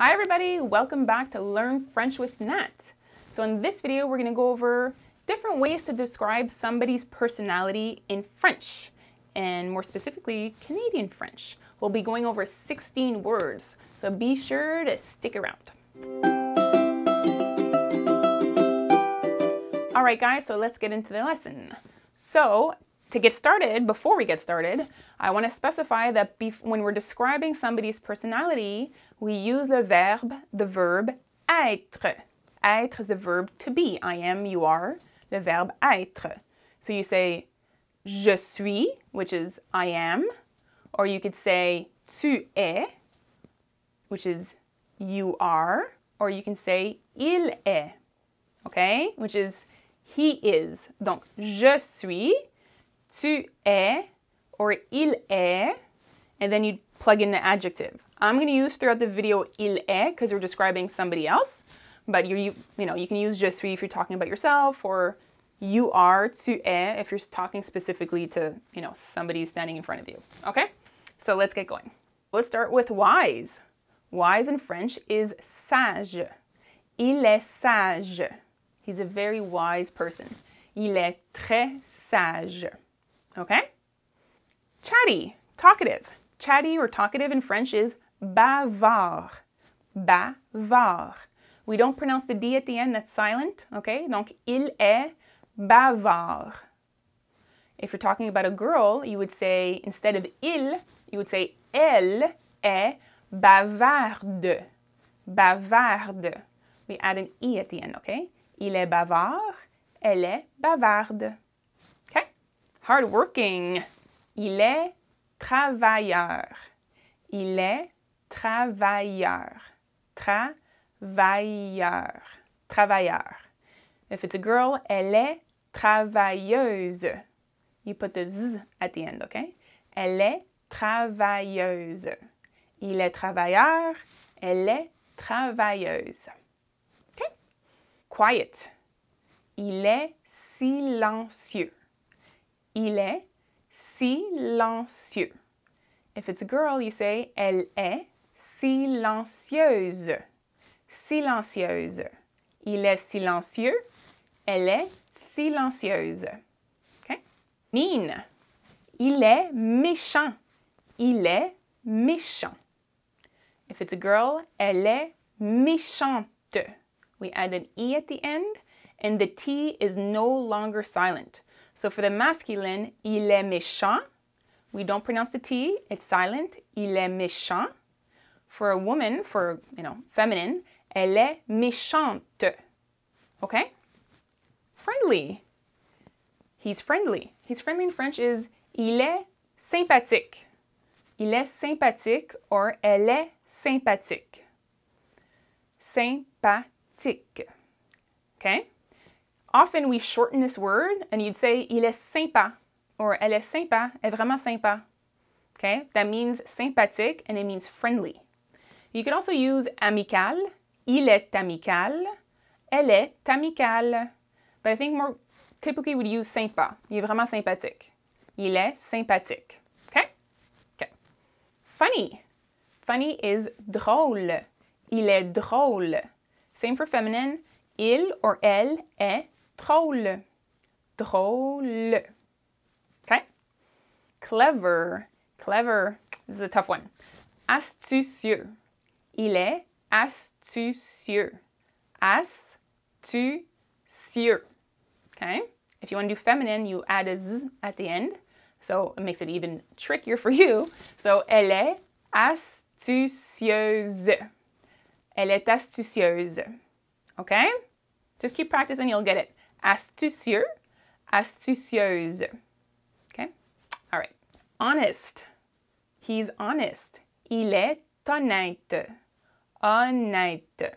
Hi everybody, welcome back to Learn French with Nat. So in this video, we're gonna go over different ways to describe somebody's personality in French, and more specifically, Canadian French. We'll be going over 16 words, so be sure to stick around. All right guys, so let's get into the lesson. So to get started, before we get started, I want to specify that when we're describing somebody's personality, we use the verb, the verb être. Être is the verb to be. I am, you are, the verb être. So you say je suis, which is I am, or you could say tu es, which is you are, or you can say il est, okay, which is he is. Donc je suis tu es or il est, and then you plug in the adjective. I'm going to use throughout the video il est because we're describing somebody else, but you you know you can use je suis if you're talking about yourself or you are tu es if you're talking specifically to you know somebody standing in front of you. Okay, so let's get going. Let's start with wise. Wise in French is sage. Il est sage. He's a very wise person. Il est très sage okay? Chatty, talkative. Chatty or talkative in French is bavard. Bavard. We don't pronounce the D at the end, that's silent, okay? Donc, il est bavard. If you're talking about a girl, you would say, instead of il, you would say elle est bavarde. Bavarde. We add an E at the end, okay? Il est bavard, elle est bavarde. hardworking. Il est travailleur. Il est travailleur. Travailleur. Travailleur. If it's a girl, elle est travailleuse. You put the z at the end, okay? Elle est travailleuse. Il est travailleur. Elle est travailleuse. Okay? Quiet. Il est silencieux. Il est silencieux. If it's a girl, you say elle est silencieuse. Silencieuse. Il est silencieux. Elle est silencieuse. Okay? Mine. Il est méchant. Il est méchant. If it's a girl, elle est méchante. We add an E at the end, and the T is no longer silent. So for the masculine, il est méchant. We don't pronounce the T, it's silent. Il est méchant. For a woman, for, you know, feminine, elle est méchante. Okay? Friendly. He's friendly. He's friendly in French is il est sympathique. Il est sympathique or elle est sympathique. Sympathique. Okay? Often we shorten this word and you'd say, il est sympa or elle est sympa, est vraiment sympa. Okay, that means sympathique and it means friendly. You can also use amical, il est amical, elle est amical, But I think more typically we'd use sympa. Il est vraiment sympathique. Il est sympathique. Okay? Okay. Funny. Funny is drôle. Il est drôle. Same for feminine. Il or elle est drôle, drôle. Okay? Clever, clever. This is a tough one. Astucieux. Il est astucieux. Astucieux. Okay? If you want to do feminine, you add a z at the end. So it makes it even trickier for you. So elle est astucieuse. Elle est astucieuse. Okay? Just keep practicing, you'll get it astucieux, astucieuse. Okay? All right. Honest. He's honest. Il est honnête. Honnête.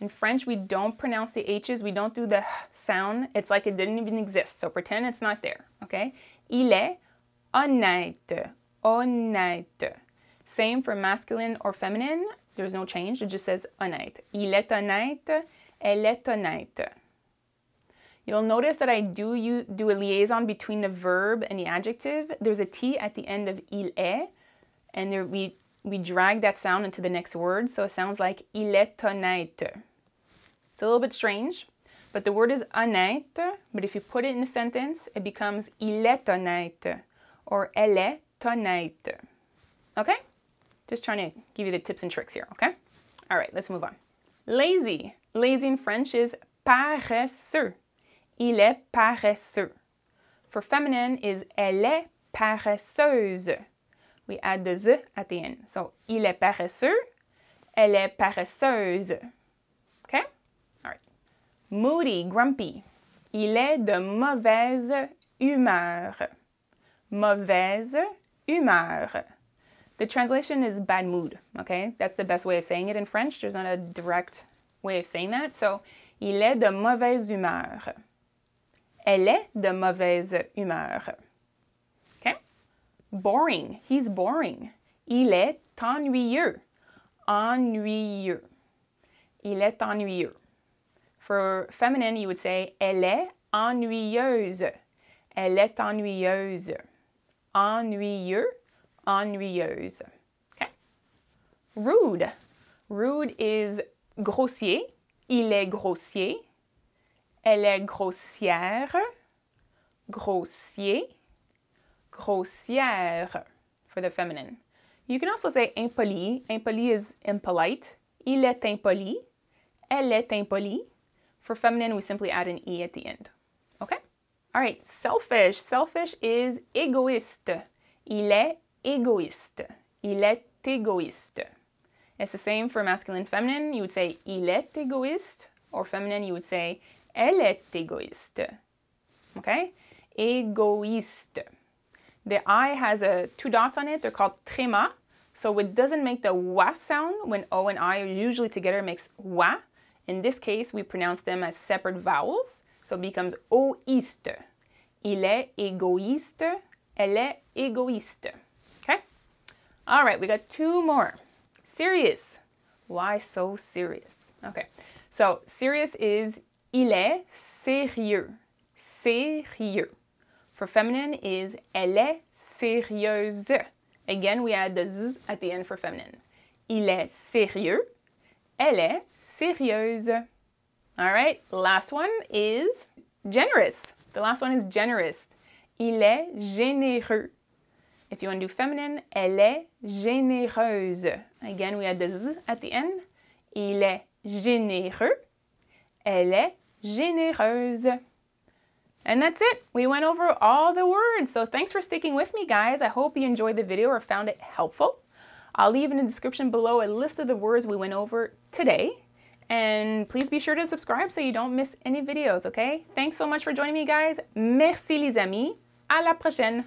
In French, we don't pronounce the H's. We don't do the H sound. It's like it didn't even exist. So pretend it's not there. Okay? Il est honnête. Honnête. Same for masculine or feminine. There's no change. It just says honnête. Il est honnête. Elle est honnête. You'll notice that I do you, do a liaison between the verb and the adjective. There's a T at the end of il est, and there, we, we drag that sound into the next word, so it sounds like il est honnête. It's a little bit strange, but the word is honnête, but if you put it in a sentence, it becomes il est honnête, or elle est honnête. Okay? Just trying to give you the tips and tricks here, okay? All right, let's move on. Lazy. Lazy in French is paresseux. Il est paresseux. For feminine is elle est paresseuse. We add the z at the end. So, il est paresseux. Elle est paresseuse. Okay? All right. Moody, grumpy. Il est de mauvaise humeur. Mauvaise humeur. The translation is bad mood, okay? That's the best way of saying it in French. There's not a direct way of saying that. So, il est de mauvaise humeur. Elle est de mauvaise humeur. Boring. He's boring. Il est ennuyeux. Ennuyeux. Il est ennuyeux. For feminine, you would say elle est ennuyeuse. Elle est ennuyeuse. Ennuyeux, ennuyeuse. Rude. Rude is grossier. Il est grossier. Elle est grossière, grossier, grossière for the feminine. You can also say impoli. Impoli is impolite. Il est impoli. Elle est impolie. For feminine, we simply add an E at the end. Okay? All right, selfish. Selfish is égoïste. Il est égoïste. Il est égoïste. It's the same for masculine, feminine. You would say il est égoïste, or feminine, you would say Elle est égoïste. Okay? Egoiste. The I has a two dots on it. They're called tréma. So it doesn't make the wa sound when O and I are usually together makes wa. In this case, we pronounce them as separate vowels. So it becomes oiste. Il est égoïste. Elle est égoïste. Okay? All right, we got two more. Serious. Why so serious? Okay. So serious is Il est sérieux. Sérieux. For feminine is elle est sérieuse. Again, we add the z at the end for feminine. Il est sérieux. Elle est sérieuse. All right, last one is generous. The last one is generous. Il est généreux. If you want to do feminine, elle est généreuse. Again, we add the z at the end. Il est généreux. Elle est généreuse. And that's it. We went over all the words. So thanks for sticking with me, guys. I hope you enjoyed the video or found it helpful. I'll leave in the description below a list of the words we went over today. And please be sure to subscribe so you don't miss any videos, okay? Thanks so much for joining me, guys. Merci, les amis. À la prochaine.